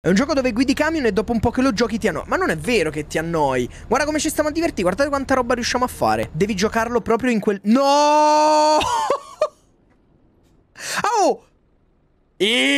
È un gioco dove guidi camion e dopo un po' che lo giochi ti annoi. Ma non è vero che ti annoi. Guarda come ci stiamo a divertire. Guardate quanta roba riusciamo a fare. Devi giocarlo proprio in quel... No! Oh! Eeeh!